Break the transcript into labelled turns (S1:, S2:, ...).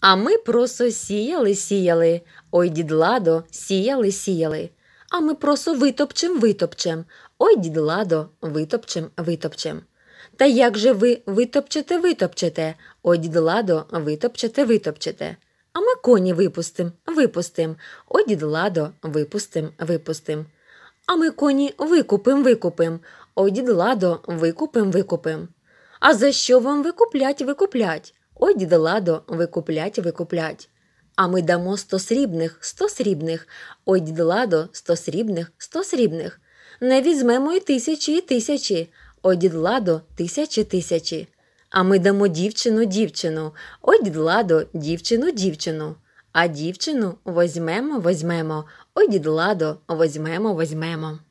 S1: А ми просто сіяли, сіяли. Ой, дідладо, сіяли, сіяли. А ми просто витопчем, витопчем. Ой, дід Ладо, витопчем, витопчем. Та як же ви витопчете, витопчете? Ой, дід Ладо, витопчете, витопчете. А ми коні випустим, випустим. Ой, дід Ладо, випустим, випустим. А ми коні викупим, викупим. Ой, дід Ладо, викупим, викупим. А за що вам викуплять, викуплять? Ой, діда Ладо, викуплять, викуплять. А ми дамо сто срібних, сто срібних. Ой, діда Ладо, сто срібних, сто срібних. Не візьмемо й тисячі, і тисячі. Ой, дід Ладо, тисячі тисячі. А ми дамо дівчину, дівчину. Ой, дід Ладо, дівчину, дівчину. А дівчину возьмемо, возьмемо. Ой, дід Ладо, возьмемо, возьмемо.